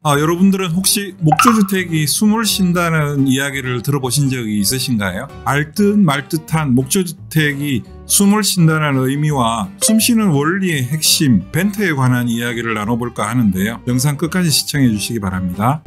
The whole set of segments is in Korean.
아, 여러분들은 혹시 목조주택이 숨을 쉰다는 이야기를 들어보신 적이 있으신가요? 알듯 말듯한 목조주택이 숨을 쉰다는 의미와 숨쉬는 원리의 핵심 벤트에 관한 이야기를 나눠볼까 하는데요. 영상 끝까지 시청해 주시기 바랍니다.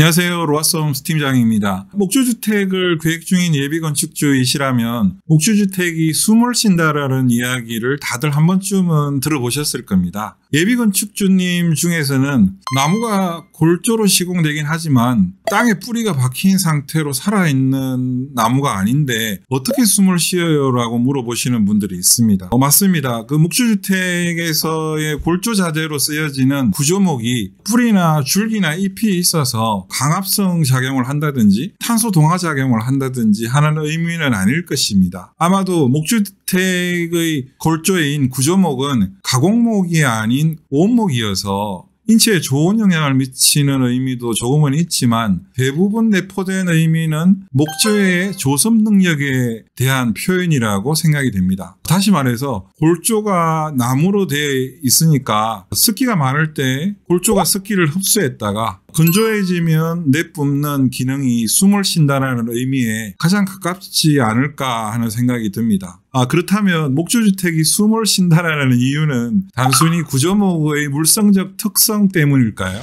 안녕하세요. 로아썸스 팀장입니다. 목주주택을 계획 중인 예비 건축주이시라면 목주주택이 숨을 쉰다라는 이야기를 다들 한 번쯤은 들어보셨을 겁니다. 예비 건축주님 중에서는 나무가 골조로 시공되긴 하지만 땅에 뿌리가 박힌 상태로 살아있는 나무가 아닌데 어떻게 숨을 쉬어요? 라고 물어보시는 분들이 있습니다. 어, 맞습니다. 그 묵주주택에서의 골조 자재로 쓰여지는 구조목이 뿌리나 줄기나 잎이 있어서 강압성 작용을 한다든지 탄소 동화 작용을 한다든지 하는 의미는 아닐 것입니다. 아마도 목주택의 골조인 구조목은 가공목이 아닌 아닌 원목이어서 인체에 좋은 영향을 미치는 의미도 조금은 있지만 대부분 내포된 의미는 목조의 조섭 능력에 대한 표현이라고 생각이 됩니다. 다시 말해서 골조가 나무로 되어 있으니까 습기가 많을 때 골조가 습기를 흡수했다가 건조해지면 내뿜는 기능이 숨을 쉰다는 의미에 가장 가깝지 않을까 하는 생각이 듭니다. 아, 그렇다면 목조주택이 숨을 쉰다라는 이유는 단순히 구조목의 물성적 특성 때문일까요?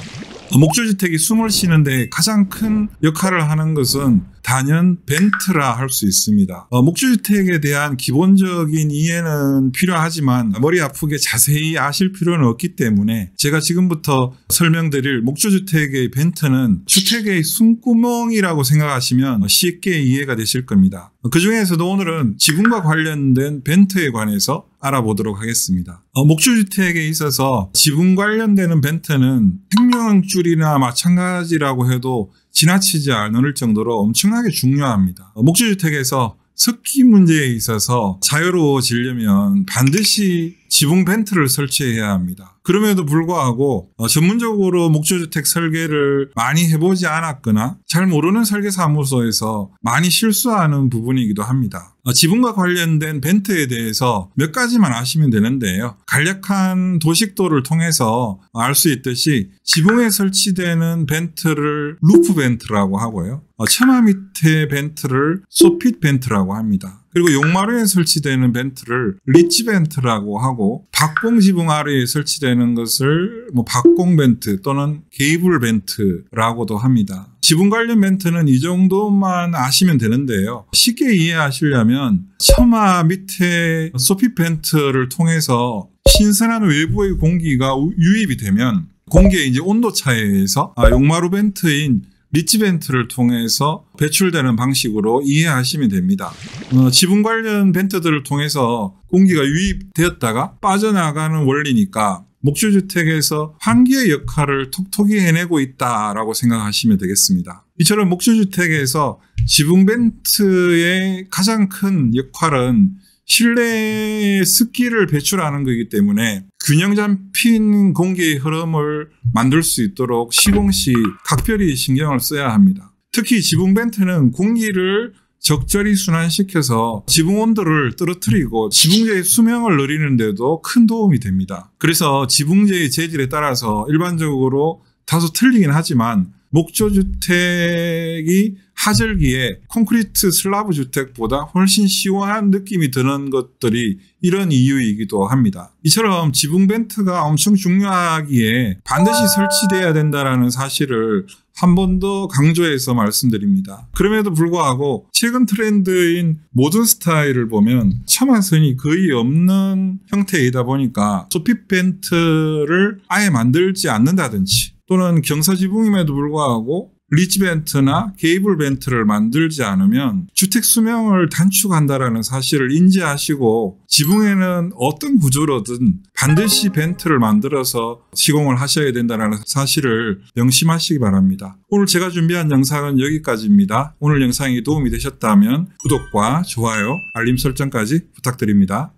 목줄주택이 숨을 쉬는데 가장 큰 역할을 하는 것은 단연 벤트라 할 수 있습니다. 어, 목줄주택에 대한 기본적인 이해는 필요하지만 머리 아프게 자세히 아실 필요는 없기 때문에 제가 지금부터 설명드릴 목줄주택의 벤트는 주택의 숨구멍이라고 생각하시면 쉽게 이해가 되실 겁니다. 어, 그 중에서도 오늘은 지붕과 관련된 벤트에 관해서 알아보도록 하겠습니다. 어, 목줄주택에 있어서 지분 관련되는 벤트는 생명줄이나 마찬가지라고 해도 지나치지 않을 정도로 엄청나게 중요합니다. 어, 목줄주택에서 습기 문제에 있어서 자유로워지려면 반드시 지붕 벤트를 설치해야 합니다. 그럼에도 불구하고 어, 전문적으로 목조주택 설계를 많이 해보지 않았거나 잘 모르는 설계사무소에서 많이 실수하는 부분이기도 합니다. 어, 지붕과 관련된 벤트에 대해서 몇 가지만 아시면 되는데요. 간략한 도식도를 통해서 알 수 있듯이 지붕에 설치되는 벤트를 루프 벤트라고 하고요. 처마 어, 밑에 벤트를 소핏 벤트라고 합니다. 그리고 용마루에 설치되는 벤트를 리치 벤트라고 하고 박공 지붕 아래에 설치되는 것을 뭐 박공 벤트 또는 게이블 벤트라고도 합니다. 지붕 관련 벤트는이 정도만 아시면 되는데요. 쉽게 이해하시려면 처마 밑에 소피 벤트를 통해서 신선한 외부의 공기가 유입이 되면 공기의 이제 온도 차에 이서 아, 용마루 벤트인 리치벤트를 통해서 배출되는 방식으로 이해하시면 됩니다. 어, 지분 관련 벤트들을 통해서 공기가 유입되었다가 빠져나가는 원리니까 목주주택에서 환기의 역할을 톡톡히 해내고 있다라고 생각하시면 되겠습니다. 이처럼 목주주택에서 지붕 벤트의 가장 큰 역할은 실내의 습기를 배출하는 것이기 때문에 균형 잡힌 공기의 흐름을 만들 수 있도록 시공 시 각별히 신경을 써야 합니다. 특히 지붕 벤트는 공기를 적절히 순환시켜서 지붕 온도를 떨어뜨리고 지붕재의 수명을 늘리는데도 큰 도움이 됩니다. 그래서 지붕재의 재질에 따라서 일반적으로 다소 틀리긴 하지만 목조주택이 사절기에 콘크리트 슬라브 주택보다 훨씬 시원한 느낌이 드는 것들이 이런 이유이기도 합니다. 이처럼 지붕 벤트가 엄청 중요하기에 반드시 설치돼야 된다는 사실을 한 번 더 강조해서 말씀드립니다. 그럼에도 불구하고 최근 트렌드인 모든 스타일을 보면 첨화선이 거의 없는 형태이다 보니까 소피 벤트를 아예 만들지 않는다든지 또는 경사지붕임에도 불구하고 리치 벤트나 게이블 벤트를 만들지 않으면 주택 수명을 단축한다라는 사실을 인지하시고 지붕에는 어떤 구조로든 반드시 벤트를 만들어서 시공을 하셔야 된다라는 사실을 명심하시기 바랍니다. 오늘 제가 준비한 영상은 여기까지입니다. 오늘 영상이 도움이 되셨다면 구독과 좋아요, 알림 설정까지 부탁드립니다.